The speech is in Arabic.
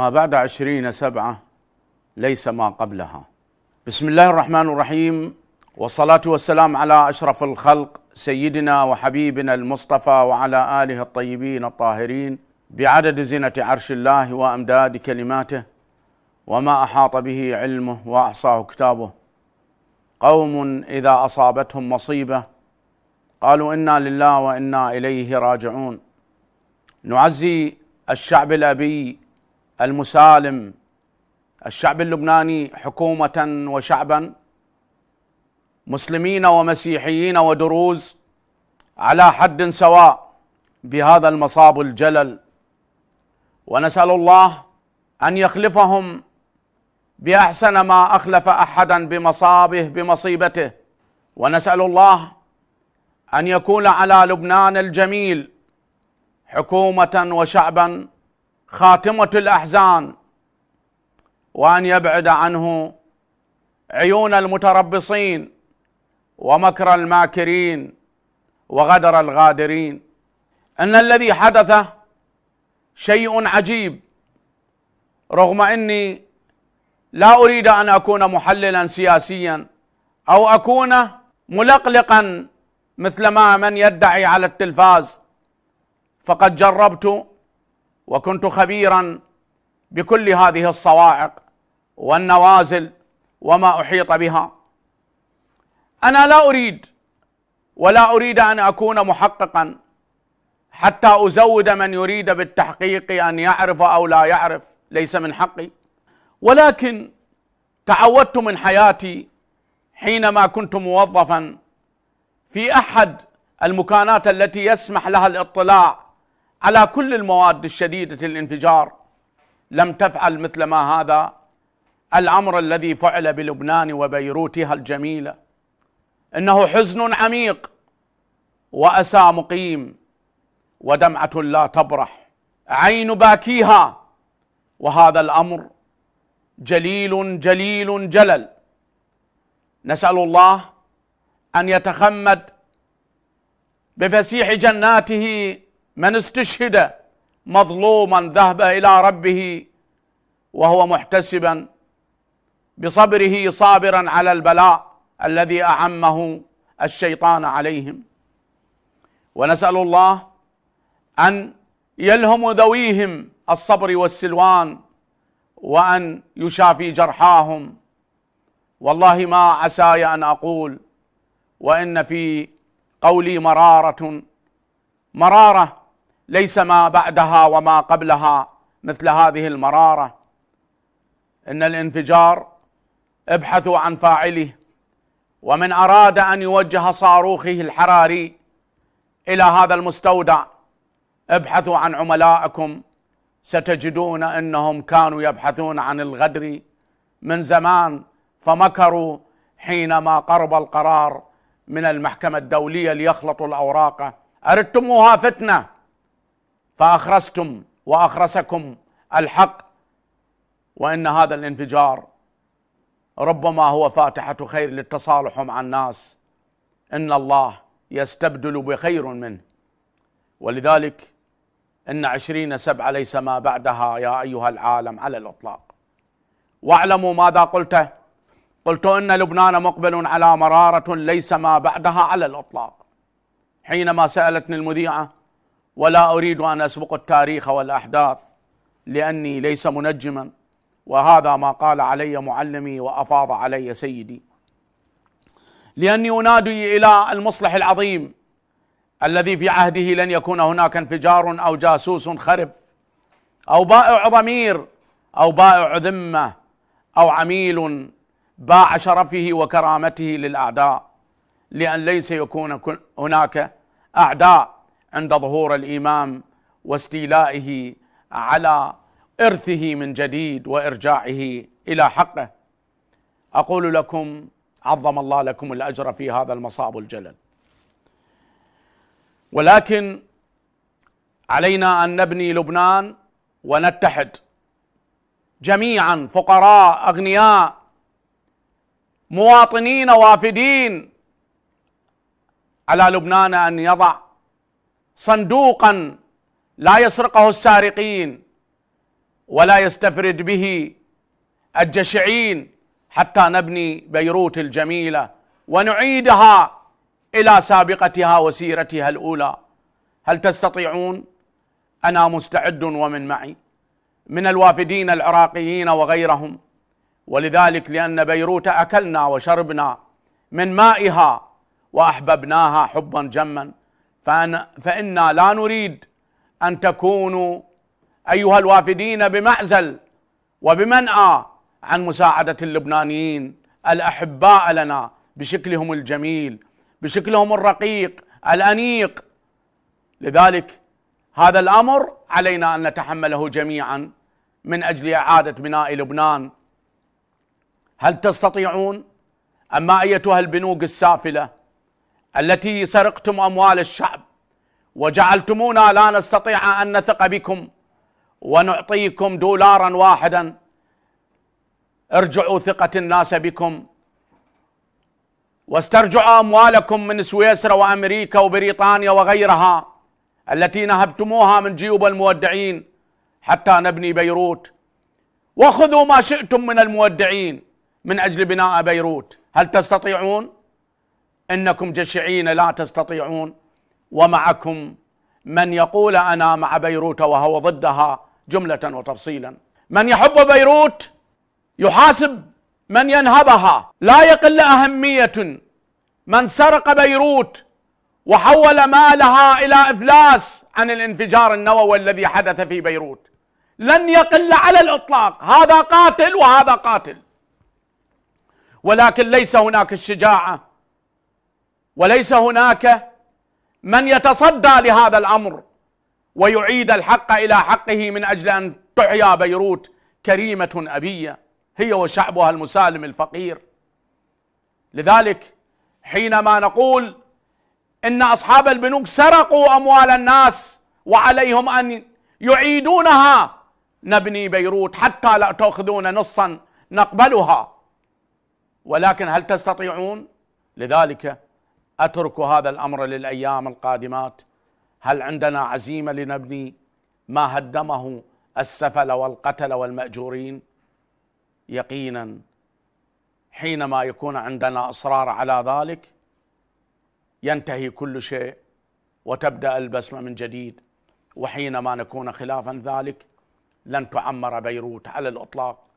ما بعد عشرين سبعة ليس ما قبلها بسم الله الرحمن الرحيم والصلاة والسلام على أشرف الخلق سيدنا وحبيبنا المصطفى وعلى آله الطيبين الطاهرين بعدد زنة عرش الله وأمداد كلماته وما أحاط به علمه وأحصاه كتابه قوم إذا أصابتهم مصيبة قالوا إنا لله وإنا إليه راجعون نعزي الشعب الأبي المسالم الشعب اللبناني حكومة وشعبا مسلمين ومسيحيين ودروز على حد سواء بهذا المصاب الجلل ونسأل الله أن يخلفهم بأحسن ما أخلف أحدا بمصابه بمصيبته ونسأل الله أن يكون على لبنان الجميل حكومة وشعبا خاتمه الاحزان وان يبعد عنه عيون المتربصين ومكر الماكرين وغدر الغادرين ان الذي حدث شيء عجيب رغم اني لا اريد ان اكون محللا سياسيا او اكون ملقلقا مثل ما من يدعي على التلفاز فقد جربت وكنت خبيرا بكل هذه الصواعق والنوازل وما احيط بها انا لا اريد ولا اريد ان اكون محققا حتى ازود من يريد بالتحقيق ان يعرف او لا يعرف ليس من حقي ولكن تعودت من حياتي حينما كنت موظفا في احد المكانات التي يسمح لها الاطلاع على كل المواد الشديده الانفجار لم تفعل مثل ما هذا الامر الذي فعل بلبنان وبيروتها الجميله انه حزن عميق واسى مقيم ودمعه لا تبرح عين باكيها وهذا الامر جليل جليل جلل نسال الله ان يتخمد بفسيح جناته من استشهد مظلوما ذهب الى ربه وهو محتسبا بصبره صابرا على البلاء الذي اعمه الشيطان عليهم ونسال الله ان يلهم ذويهم الصبر والسلوان وان يشافي جرحاهم والله ما عساي ان اقول وان في قولي مراره مراره ليس ما بعدها وما قبلها مثل هذه المراره ان الانفجار ابحثوا عن فاعله ومن اراد ان يوجه صاروخه الحراري الى هذا المستودع ابحثوا عن عملائكم ستجدون انهم كانوا يبحثون عن الغدر من زمان فمكروا حينما قرب القرار من المحكمه الدوليه ليخلطوا الاوراق اردتموها فتنه فاخرستم واخرسكم الحق وان هذا الانفجار ربما هو فاتحه خير للتصالح مع الناس ان الله يستبدل بخير منه ولذلك ان عشرين سبع ليس ما بعدها يا ايها العالم على الاطلاق واعلموا ماذا قلته قلت ان لبنان مقبل على مراره ليس ما بعدها على الاطلاق حينما سالتني المذيعه ولا اريد ان اسبق التاريخ والاحداث لاني ليس منجما وهذا ما قال علي معلمي وافاض علي سيدي لاني انادي الى المصلح العظيم الذي في عهده لن يكون هناك انفجار او جاسوس خرب او بائع ضمير او بائع ذمه او عميل باع شرفه وكرامته للاعداء لان ليس يكون هناك اعداء عند ظهور الامام واستيلائه على ارثه من جديد وارجاعه الى حقه اقول لكم عظم الله لكم الاجر في هذا المصاب الجلل ولكن علينا ان نبني لبنان ونتحد جميعا فقراء اغنياء مواطنين وافدين على لبنان ان يضع صندوقا لا يسرقه السارقين ولا يستفرد به الجشعين حتى نبني بيروت الجميله ونعيدها الى سابقتها وسيرتها الاولى هل تستطيعون انا مستعد ومن معي من الوافدين العراقيين وغيرهم ولذلك لان بيروت اكلنا وشربنا من مائها واحببناها حبا جما فأنا فإنا لا نريد أن تكونوا أيها الوافدين بمعزل وبمنأى عن مساعدة اللبنانيين الأحباء لنا بشكلهم الجميل بشكلهم الرقيق الأنيق لذلك هذا الأمر علينا أن نتحمله جميعا من أجل إعادة بناء لبنان هل تستطيعون أما أيتها البنوك السافلة التي سرقتم أموال الشعب وجعلتمونا لا نستطيع أن نثق بكم ونعطيكم دولارا واحدا ارجعوا ثقة الناس بكم واسترجعوا أموالكم من سويسرا وأمريكا وبريطانيا وغيرها التي نهبتموها من جيوب المودعين حتى نبني بيروت وخذوا ما شئتم من المودعين من أجل بناء بيروت هل تستطيعون؟ انكم جشعين لا تستطيعون ومعكم من يقول انا مع بيروت وهو ضدها جمله وتفصيلا من يحب بيروت يحاسب من ينهبها لا يقل اهميه من سرق بيروت وحول مالها الى افلاس عن الانفجار النووي الذي حدث في بيروت لن يقل على الاطلاق هذا قاتل وهذا قاتل ولكن ليس هناك الشجاعه وليس هناك من يتصدى لهذا الامر ويعيد الحق الى حقه من اجل ان تحيا بيروت كريمه ابيه هي وشعبها المسالم الفقير لذلك حينما نقول ان اصحاب البنوك سرقوا اموال الناس وعليهم ان يعيدونها نبني بيروت حتى لا تاخذون نصا نقبلها ولكن هل تستطيعون لذلك اترك هذا الامر للايام القادمات هل عندنا عزيمه لنبني ما هدمه السفل والقتل والماجورين يقينا حينما يكون عندنا اصرار على ذلك ينتهي كل شيء وتبدا البسمه من جديد وحينما نكون خلافا ذلك لن تعمر بيروت على الاطلاق